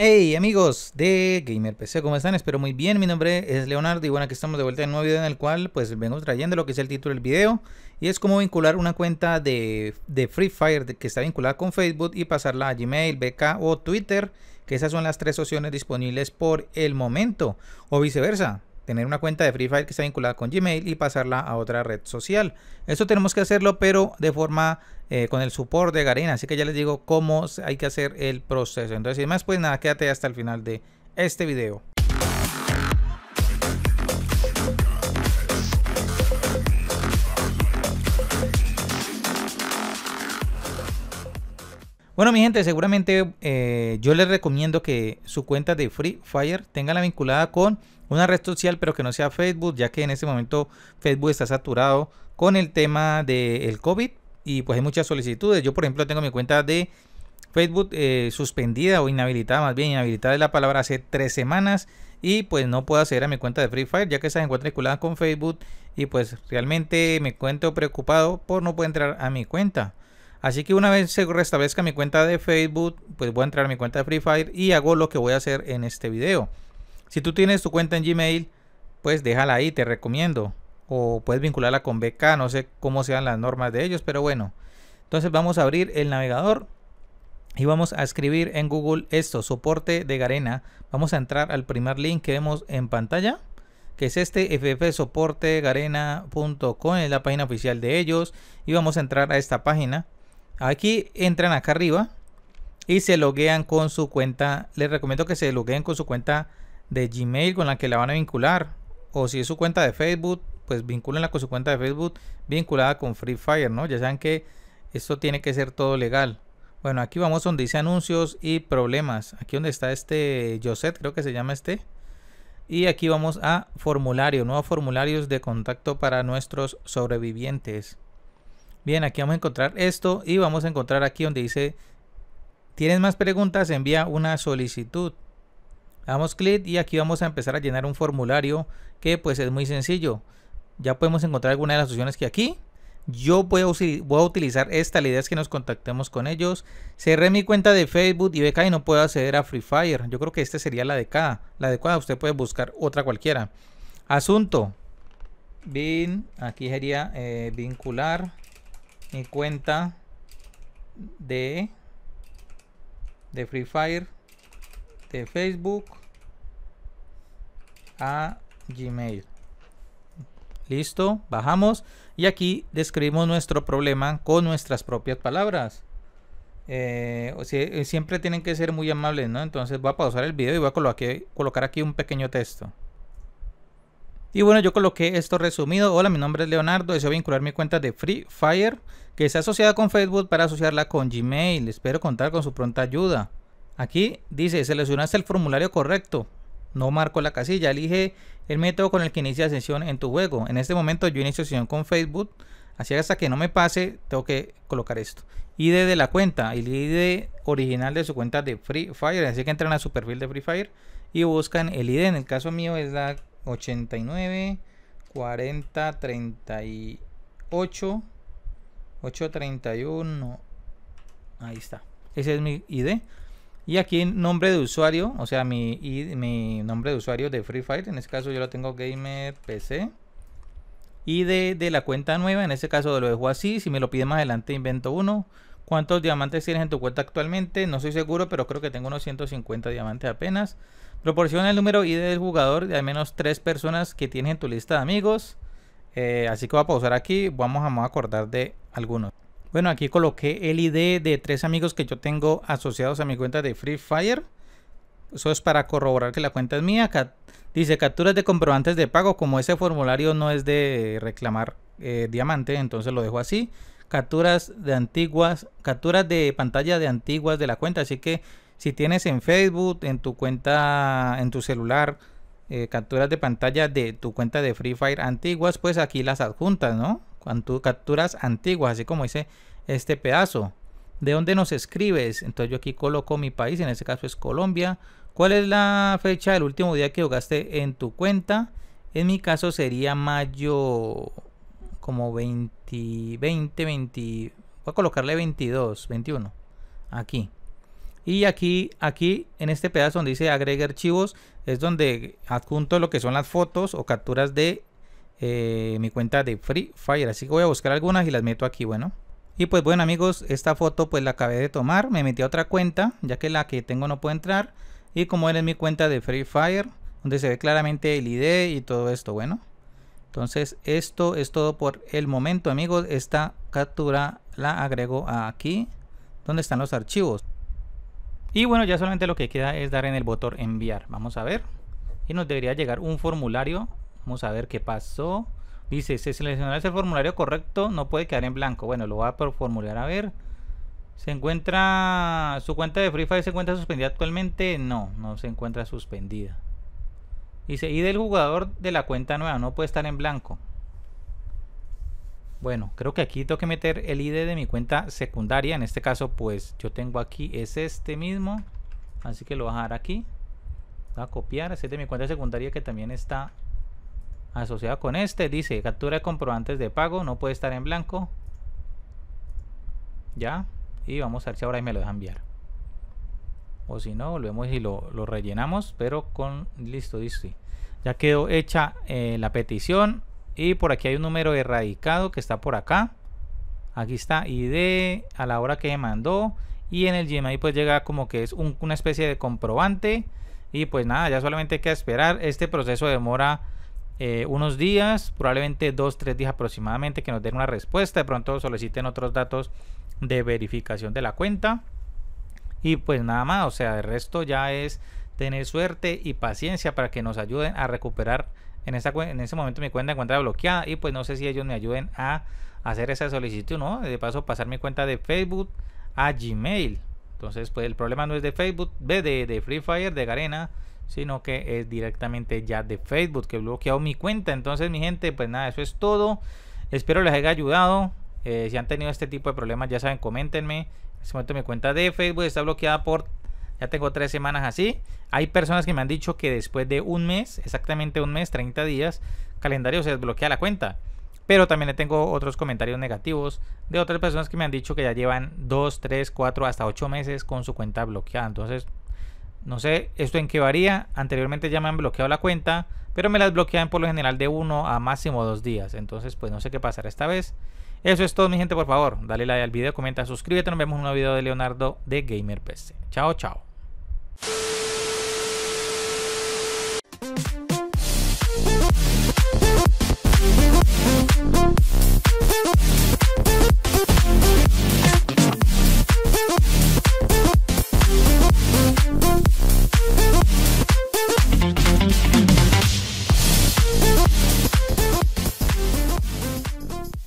Hey amigos de Gamer PC, ¿cómo están? Espero muy bien, mi nombre es Leonardo y bueno, aquí estamos de vuelta en un nuevo video en el cual pues vengo trayendo lo que es el título del video y es cómo vincular una cuenta de, de Free Fire que está vinculada con Facebook y pasarla a Gmail, BK o Twitter, que esas son las tres opciones disponibles por el momento o viceversa tener una cuenta de Free Fire que está vinculada con Gmail y pasarla a otra red social. Esto tenemos que hacerlo, pero de forma eh, con el soporte de Garena. Así que ya les digo cómo hay que hacer el proceso. Entonces, y más, pues nada, quédate hasta el final de este video. Bueno, mi gente, seguramente eh, yo les recomiendo que su cuenta de Free Fire tenga la vinculada con una red social, pero que no sea Facebook, ya que en este momento Facebook está saturado con el tema del COVID y pues hay muchas solicitudes. Yo, por ejemplo, tengo mi cuenta de Facebook eh, suspendida o inhabilitada, más bien inhabilitada es la palabra hace tres semanas y pues no puedo acceder a mi cuenta de Free Fire ya que se encuentra vinculada con Facebook y pues realmente me encuentro preocupado por no poder entrar a mi cuenta. Así que una vez se restablezca mi cuenta de Facebook, pues voy a entrar a mi cuenta de Free Fire y hago lo que voy a hacer en este video. Si tú tienes tu cuenta en Gmail, pues déjala ahí, te recomiendo. O puedes vincularla con BK, no sé cómo sean las normas de ellos, pero bueno. Entonces vamos a abrir el navegador y vamos a escribir en Google esto, soporte de Garena. Vamos a entrar al primer link que vemos en pantalla, que es este ffsoportegarena.com, es la página oficial de ellos. Y vamos a entrar a esta página Aquí entran acá arriba y se loguean con su cuenta. Les recomiendo que se logueen con su cuenta de Gmail con la que la van a vincular. O si es su cuenta de Facebook, pues vinculenla con su cuenta de Facebook vinculada con Free Fire, ¿no? Ya saben que esto tiene que ser todo legal. Bueno, aquí vamos donde dice anuncios y problemas. Aquí donde está este Joset, creo que se llama este. Y aquí vamos a formulario, nuevos formularios de contacto para nuestros sobrevivientes. Bien, aquí vamos a encontrar esto y vamos a encontrar aquí donde dice, ¿tienes más preguntas? Envía una solicitud. Damos clic y aquí vamos a empezar a llenar un formulario que pues es muy sencillo. Ya podemos encontrar alguna de las opciones que aquí. Yo voy a, voy a utilizar esta, la idea es que nos contactemos con ellos. Cerré mi cuenta de Facebook y que y no puedo acceder a Free Fire. Yo creo que esta sería la adecuada. La adecuada, usted puede buscar otra cualquiera. Asunto. bien aquí sería eh, vincular mi cuenta de de Free Fire de Facebook a Gmail. Listo, bajamos y aquí describimos nuestro problema con nuestras propias palabras. Eh, eh, siempre tienen que ser muy amables, ¿no? Entonces voy a pausar el video y voy a colocar aquí un pequeño texto. Y bueno, yo coloqué esto resumido. Hola, mi nombre es Leonardo. Deseo vincular mi cuenta de Free Fire, que está asociada con Facebook, para asociarla con Gmail. Espero contar con su pronta ayuda. Aquí dice, seleccionaste el formulario correcto. No marco la casilla. Elige el método con el que inicia sesión en tu juego. En este momento yo inicio sesión con Facebook. Así que hasta que no me pase, tengo que colocar esto. ID de la cuenta, el ID original de su cuenta de Free Fire. Así que entran a su perfil de Free Fire y buscan el ID. En el caso mío es la 89 40 38 831 ahí está ese es mi ID y aquí nombre de usuario o sea mi, mi nombre de usuario de Free Fire en este caso yo lo tengo gamer pc y de, de la cuenta nueva, en este caso lo dejo así, si me lo pide más adelante invento uno. ¿Cuántos diamantes tienes en tu cuenta actualmente? No soy seguro, pero creo que tengo unos 150 diamantes apenas. Proporciona el número ID del jugador de al menos tres personas que tienes en tu lista de amigos. Eh, así que voy a pausar aquí. Vamos a acordar de algunos. Bueno, aquí coloqué el ID de tres amigos que yo tengo asociados a mi cuenta de Free Fire. Eso es para corroborar que la cuenta es mía. dice capturas de comprobantes de pago. Como ese formulario no es de reclamar eh, diamante, entonces lo dejo así. Capturas de antiguas, capturas de pantalla de antiguas de la cuenta. Así que si tienes en Facebook, en tu cuenta, en tu celular, eh, capturas de pantalla de tu cuenta de Free Fire antiguas, pues aquí las adjuntas, ¿no? Cuando capturas antiguas, así como dice este pedazo. ¿De dónde nos escribes? Entonces yo aquí coloco mi país, en este caso es Colombia. ¿Cuál es la fecha del último día que jugaste en tu cuenta? En mi caso sería mayo como 20, 20, 20. Voy a colocarle 22, 21. Aquí. Y aquí, aquí en este pedazo donde dice agregue archivos, es donde adjunto lo que son las fotos o capturas de eh, mi cuenta de Free Fire. Así que voy a buscar algunas y las meto aquí, bueno. Y pues bueno amigos, esta foto pues la acabé de tomar, me metí a otra cuenta, ya que la que tengo no puedo entrar. Y como él es mi cuenta de Free Fire, donde se ve claramente el ID y todo esto, bueno. Entonces esto es todo por el momento amigos, esta captura la agrego aquí, donde están los archivos. Y bueno, ya solamente lo que queda es dar en el botón enviar. Vamos a ver. Y nos debería llegar un formulario. Vamos a ver qué pasó. Dice, se seleccionó el formulario correcto, no puede quedar en blanco. Bueno, lo voy a formular a ver. ¿Se encuentra su cuenta de Free Fire se encuentra suspendida actualmente? No, no se encuentra suspendida. Dice, y del jugador de la cuenta nueva, no puede estar en blanco. Bueno, creo que aquí tengo que meter el ID de mi cuenta secundaria. En este caso, pues yo tengo aquí, es este mismo. Así que lo voy a dejar aquí. Voy a copiar. Este es de mi cuenta secundaria que también está asociada con este. Dice, captura de comprobantes de pago. No puede estar en blanco. Ya. Y vamos a ver si ahora me lo deja enviar. O si no, volvemos y lo, rellenamos. Pero con listo, dice. Ya quedó hecha eh, la petición y por aquí hay un número erradicado que está por acá. Aquí está ID a la hora que mandó. Y en el Gmail pues llega como que es una especie de comprobante. Y pues nada, ya solamente hay que esperar. Este proceso demora eh, unos días, probablemente dos, tres días aproximadamente que nos den una respuesta. De pronto soliciten otros datos de verificación de la cuenta. Y pues nada más, o sea, el resto ya es tener suerte y paciencia para que nos ayuden a recuperar en, esa, ese momento mi cuenta encuentra bloqueada y pues no sé si ellos me ayuden a hacer esa solicitud, ¿no? De paso pasar mi cuenta de Facebook a Gmail. Entonces, pues el problema no es de Facebook, de, de, Free Fire, de Garena, sino que es directamente ya de Facebook que bloqueado mi cuenta. Entonces, mi gente, pues nada, eso es todo. Espero les haya ayudado. Eh, si han tenido este tipo de problemas, ya saben, coméntenme. En este momento mi cuenta de Facebook está bloqueada por ya tengo tres semanas así. Hay personas que me han dicho que después de un mes, exactamente un mes, 30 días, calendario se desbloquea la cuenta. Pero también le tengo otros comentarios negativos de otras personas que me han dicho que ya llevan 2, 3, 4, hasta 8 meses con su cuenta bloqueada. Entonces, no sé esto en qué varía. Anteriormente ya me han bloqueado la cuenta, pero me las bloquean por lo general de 1 a máximo 2 días. Entonces, pues no sé qué pasará esta vez. Eso es todo, mi gente, por favor. Dale like al video, comenta, suscríbete. Nos vemos en un nuevo video de Leonardo de Gamer PC. Chao, chao. We'll